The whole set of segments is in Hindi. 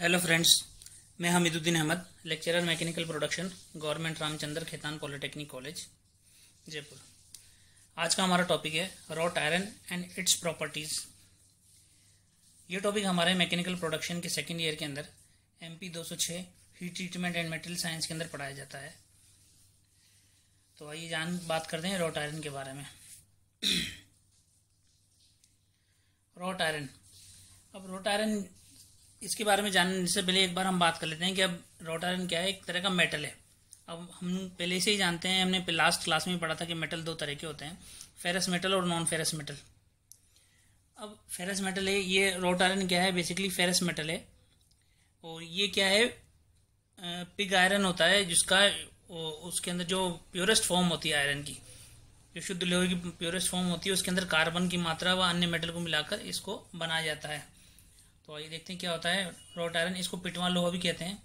हेलो फ्रेंड्स मैं Hamiduddin Ahmed lecturer mechanical production government Ramchandra Khetan polytechnic college Jaipur आज का हमारा टॉपिक है wrought iron and its properties ये टॉपिक हमारे मैकेनिकल प्रोडक्शन के सेकेंड ईयर के अंदर एम पी दो सौ छः heat treatment and material science के अंदर पढ़ाया जाता है तो आइए जान बात करते हैं रॉट आयरन के बारे में रॉट आयरन अब रोट आयरन इसके बारे में जानने से पहले एक बार हम बात कर लेते हैं कि अब रोट आयरन क्या है एक तरह का मेटल है अब हम पहले से ही जानते हैं हमने लास्ट क्लास में पढ़ा था कि मेटल दो तरह के होते हैं फेरस मेटल और नॉन फेरस मेटल अब फेरस मेटल है ये रोट आयरन क्या है बेसिकली फेरस मेटल है और ये क्या है पिग आयरन होता है जिसका उसके अंदर जो प्योरेस्ट फॉर्म होती है आयरन की जो शुद्ध लोहे की प्योरेस्ट फॉर्म होती है उसके अंदर कार्बन की मात्रा व अन्य मेटल को मिलाकर इसको बनाया जाता है तो आइए देखते हैं क्या होता है रॉट आयरन इसको पिटवा लोहा भी कहते हैं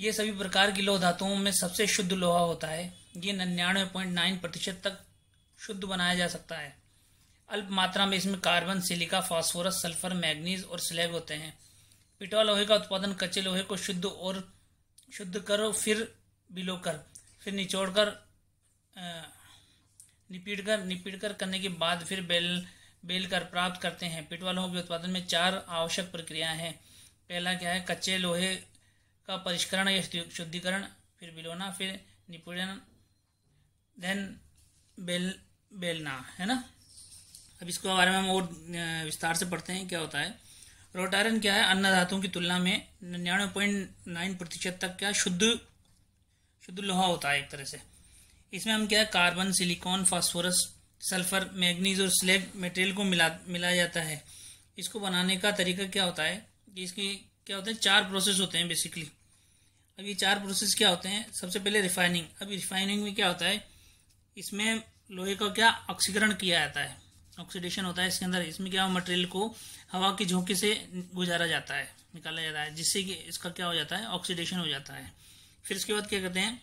ये सभी प्रकार की लोह धातुओं में सबसे शुद्ध लोहा होता है ये निन्यानवे पॉइंट नाइन प्रतिशत तक शुद्ध बनाया जा सकता है अल्प मात्रा में इसमें carbon silica phosphorus sulphur manganese और स्लेब होते हैं पिटवा लोहे का उत्पादन कच्चे लोहे को शुद्ध और शुद्ध करो फिर बिलो कर फिर निचोड़ कर निपीट कर निपीट कर करने के बाद फिर बेल बेलकर प्राप्त करते हैं पिटवालों के उत्पादन में चार आवश्यक प्रक्रियाएं हैं पहला क्या है कच्चे लोहे का परिष्करण या शुद्धिकरण फिर बिलोना फिर निपुड़न देन बेल बेलना है ना अब इसके बारे में हम और विस्तार से पढ़ते हैं क्या होता है रोटारन क्या है अन्य धातुओं की तुलना में निन्यानवे पॉइंट नाइन प्रतिशत तक क्या शुद्ध शुद्ध लोहा होता है एक तरह से इसमें हम क्या है carbon silicon phosphorus sulphur manganese और स्लेब मटेरियल को मिला मिलाया जाता है इसको बनाने का तरीका क्या होता है कि इसके क्या होते हैं चार प्रोसेस होते हैं बेसिकली अब ये चार प्रोसेस क्या होते हैं सबसे पहले रिफाइनिंग अब रिफाइनिंग में क्या होता है इसमें लोहे का क्या ऑक्सीकरण किया जाता है ऑक्सीडेशन होता है इसके अंदर इसमें क्या मटेरियल को हवा की झोंके से गुजारा जाता है निकाला जाता है जिससे कि इसका क्या हो जाता है ऑक्सीडेशन हो जाता है फिर इसके बाद क्या कहते हैं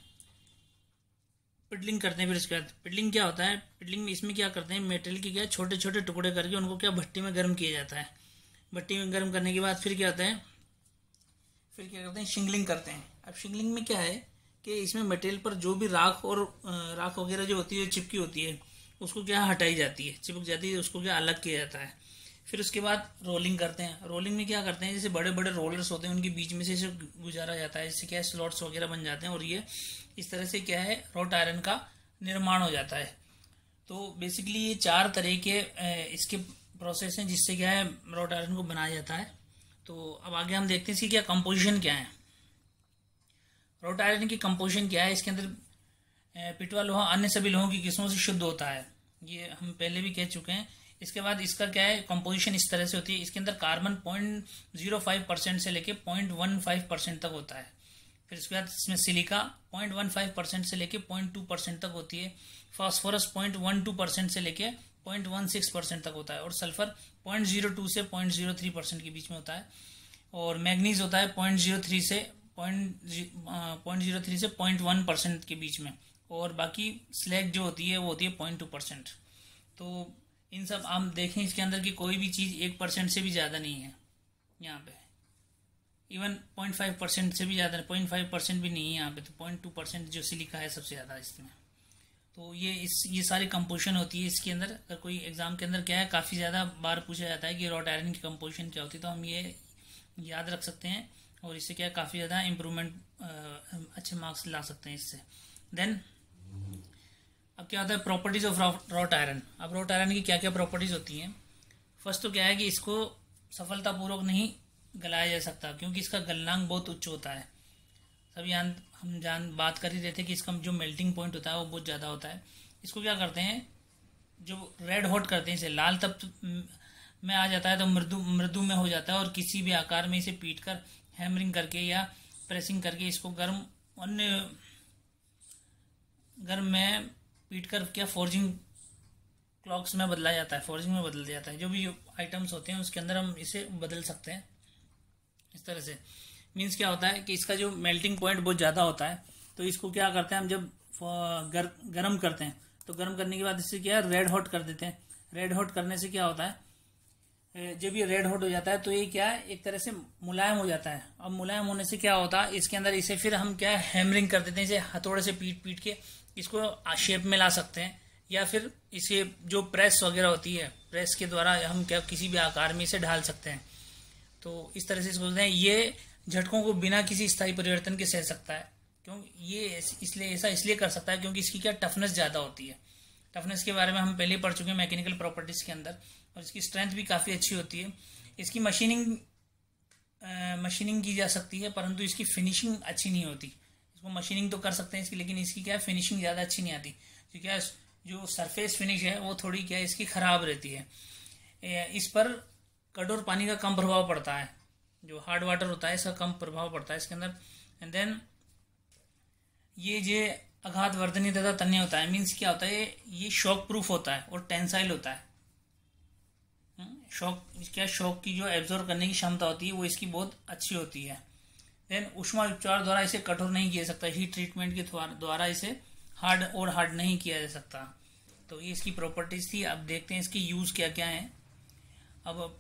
पिडलिंग करते हैं फिर इसके बाद पिडलिंग क्या होता है पिडलिंग में इसमें क्या करते हैं मेटल के क्या छोटे छोटे टुकड़े करके उनको क्या भट्टी में गर्म किया जाता है भट्टी में गर्म करने के बाद फिर क्या होता है फिर क्या करते हैं शिंगलिंग करते हैं अब शिंगलिंग में क्या है कि इसमें मटेरियल पर जो भी राख और राख वगैरह जो होती है चिपकी होती है उसको क्या हटाई जाती है चिपक जाती है उसको क्या अलग किया जाता है फिर उसके बाद रोलिंग करते हैं रोलिंग में क्या करते हैं जैसे बड़े बड़े रोलर्स होते हैं उनके बीच में से इसे गुजारा जाता है इससे क्या है स्लॉट्स वगैरह बन जाते हैं और ये इस तरह से क्या है रोट आयरन का निर्माण हो जाता है तो बेसिकली ये चार तरह के इसके प्रोसेस हैं जिससे क्या है रोट आयरन को बनाया जाता है तो अब आगे हम देखते हैं इसकी क्या कंपोजिशन क्या है रोट आयरन की कंपोजिशन क्या है इसके अंदर पिटवा लोहा अन्य सभी लोहों की किस्मों से शुद्ध होता है ये हम पहले भी कह चुके हैं इसके बाद इसका क्या है कंपोजिशन इस तरह से होती है इसके अंदर carbon point zero five percent से लेके पॉइंट वन फाइव परसेंट तक होता है फिर इसके बाद इसमें silica point one five percent से लेके पॉइंट टू परसेंट तक होती है phosphorus point one two percent से लेके पॉइंट वन सिक्स परसेंट तक होता है और सल्फर पॉइंट जीरो टू से पॉइंट जीरो थ्री परसेंट के बीच में होता है और मैगनीज़ होता है पॉइंट जीरो थ्री से पॉइंट पॉइंट जीरो थ्री से पॉइंट वन परसेंट के बीच में और बाकी स्लैग जो होती है वो होती है पॉइंट टू परसेंट तो इन सब हम देखें इसके अंदर की कोई भी चीज़ एक परसेंट से भी ज़्यादा नहीं है यहाँ पे इवन पॉइंट फाइव परसेंट से भी ज़्यादा पॉइंट फाइव परसेंट भी नहीं है यहाँ पे तो पॉइंट टू परसेंट जो सिलिका है सबसे ज़्यादा इसमें तो ये इस ये सारी कंपोजिशन होती है इसके अंदर अगर कोई एग्ज़ाम के अंदर क्या है काफ़ी ज़्यादा बार पूछा जाता है कि रॉट आयरन की कंपोजिशन क्या होती है तो हम ये याद रख सकते हैं और इससे क्या काफ़ी ज़्यादा इम्प्रूवमेंट अच्छे मार्क्स ला सकते हैं इससे देन अब क्या होता है प्रॉपर्टीज़ ऑफ रॉट आयरन अब रॉट आयरन की क्या क्या प्रॉपर्टीज़ होती हैं फर्स्ट तो क्या है कि इसको सफलतापूर्वक नहीं गलाया जा सकता क्योंकि इसका गलनांक बहुत उच्च होता है सभी यहाँ हम जान बात कर ही रहे थे कि इसका जो मेल्टिंग पॉइंट होता है वो बहुत ज़्यादा होता है इसको क्या करते हैं जो रेड हॉट करते हैं इसे लाल तब में आ जाता है तो मृदु मृदु में हो जाता है और किसी भी आकार में इसे पीट कर हैमरिंग करके या प्रेसिंग करके इसको गर्म अन्य गर्म में पीट कर क्या फोर्जिंग क्लॉक्स में बदला जाता है फोर्जिंग में बदल जाता है जो भी आइटम्स होते हैं उसके अंदर हम इसे बदल सकते हैं इस तरह से मीन्स क्या होता है कि इसका जो मेल्टिंग पॉइंट बहुत ज़्यादा होता है तो इसको क्या करते हैं हम जब गर, गर्म करते हैं तो गर्म करने के बाद इससे क्या है रेड हॉट कर देते हैं रेड हॉट करने से क्या होता है जब ये रेड हॉट हो जाता है तो ये क्या है एक तरह से मुलायम हो जाता है अब मुलायम होने से क्या होता है इसके अंदर इसे फिर हम क्या हैमरिंग कर देते हैं इसे हथौड़े से पीट पीट के इसको शेप में ला सकते हैं या फिर इसे जो प्रेस वगैरह होती है प्रेस के द्वारा हम क्या किसी भी आकार में इसे ढाल सकते हैं तो इस तरह से इसको बोलते हैं ये झटकों को बिना किसी स्थायी परिवर्तन के सह सकता है क्यों ये इसलिए ऐसा इसलिए कर सकता है क्योंकि इसकी क्या टफनेस ज़्यादा होती है टफनेस के बारे में हम पहले पढ़ चुके हैं मैकेनिकल प्रॉपर्टीज़ के अंदर और इसकी स्ट्रेंथ भी काफ़ी अच्छी होती है इसकी मशीनिंग मशीनिंग की जा सकती है परंतु इसकी फिनिशिंग अच्छी नहीं होती इसको मशीनिंग तो कर सकते हैं इसकी लेकिन इसकी क्या फिनिशिंग ज़्यादा अच्छी नहीं आती तो क्या जो सरफेस फिनिश है वो थोड़ी क्या इसकी ख़राब रहती है इस पर कठोर पानी का कम प्रभाव पड़ता है जो हार्ड वाटर होता है इसका कम प्रभाव पड़ता है इसके अंदर एंड देन ये जो आघात वर्धनी तथा तन्य होता है मीन्स क्या होता है ये शॉक प्रूफ होता है और टेंसाइल होता है शॉक हम्म, क्या शॉक की जो एब्जॉर्व करने की क्षमता होती है वो इसकी बहुत अच्छी होती है देन उष्मा उपचार द्वारा इसे कठोर नहीं किया सकता हीट ट्रीटमेंट के द्वारा इसे हार्ड और हार्ड नहीं किया जा सकता तो ये इसकी प्रॉपर्टीज थी अब देखते हैं इसकी यूज़ क्या क्या है अब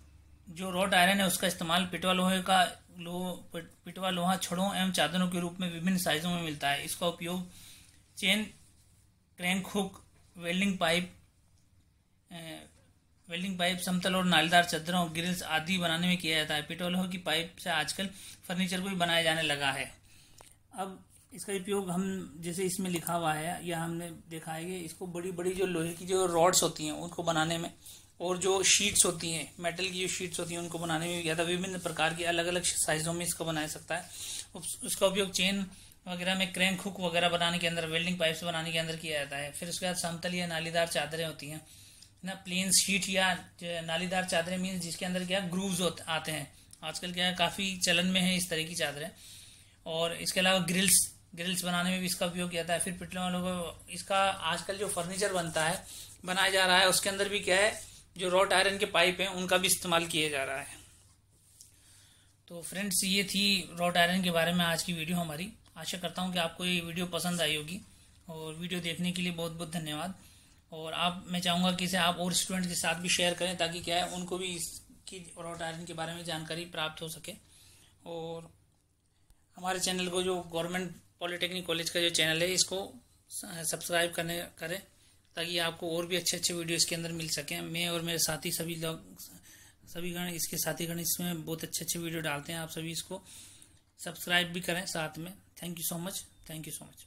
जो रॉट आयरन है उसका इस्तेमाल पिटवा लोहे का लो पिटवा लोहा छड़ों एवं चादरों के रूप में विभिन्न साइजों में मिलता है इसका उपयोग chain crank hook welding pipe welding pipe समतल और नालीदार चदरों ग्रिल्स आदि बनाने में किया जाता है पेट्रोलों की पाइप से आजकल फर्नीचर को भी बनाया जाने लगा है अब इसका उपयोग हम जैसे इसमें लिखा हुआ है या हमने देखा है कि इसको बड़ी बड़ी जो लोहे की जो रॉड्स होती हैं उनको बनाने में और जो शीट्स होती हैं मेटल की जो शीट्स होती हैं उनको बनाने में ज़्यादा तो विभिन्न प्रकार की अलग अलग साइज़ों में इसको बनाया सकता है उसका उपयोग चेन वगैरह में क्रैंक हुक वगैरह बनाने के अंदर वेल्डिंग पाइप्स बनाने के अंदर किया जाता है फिर उसके बाद समतल या नालीदार चादरें होती हैं ना प्लेन शीट या नालीदार चादरें मीन जिसके अंदर क्या ग्रूव्स आते हैं आजकल क्या है काफ़ी चलन में है इस तरह की चादरें और इसके अलावा ग्रिल्स ग्रिल्स बनाने में भी इसका उपयोग किया जाता है फिर पिटलों वालों को इसका आजकल जो फर्नीचर बनता है बनाया जा रहा है उसके अंदर भी क्या है जो रॉट आयरन के पाइप हैं उनका भी इस्तेमाल किया जा रहा है तो फ्रेंड्स ये थी रॉट आयरन के बारे में आज की वीडियो हमारी आशा करता हूँ कि आपको ये वीडियो पसंद आई होगी और वीडियो देखने के लिए बहुत बहुत धन्यवाद और आप मैं चाहूँगा कि इसे आप और स्टूडेंट्स के साथ भी शेयर करें ताकि क्या है उनको भी इसकी और आयरन के बारे में जानकारी प्राप्त हो सके और हमारे चैनल को जो गवर्नमेंट पॉलिटेक्निक कॉलेज का जो चैनल है इसको सब्सक्राइब करने करें ताकि आपको और भी अच्छे अच्छे वीडियो इसके अंदर मिल सकें मैं और मेरे साथी सभी लोग सभी गण इसके साथी गण इसमें बहुत अच्छे अच्छे वीडियो डालते हैं आप सभी इसको सब्सक्राइब भी करें साथ में thank you so much thank you so much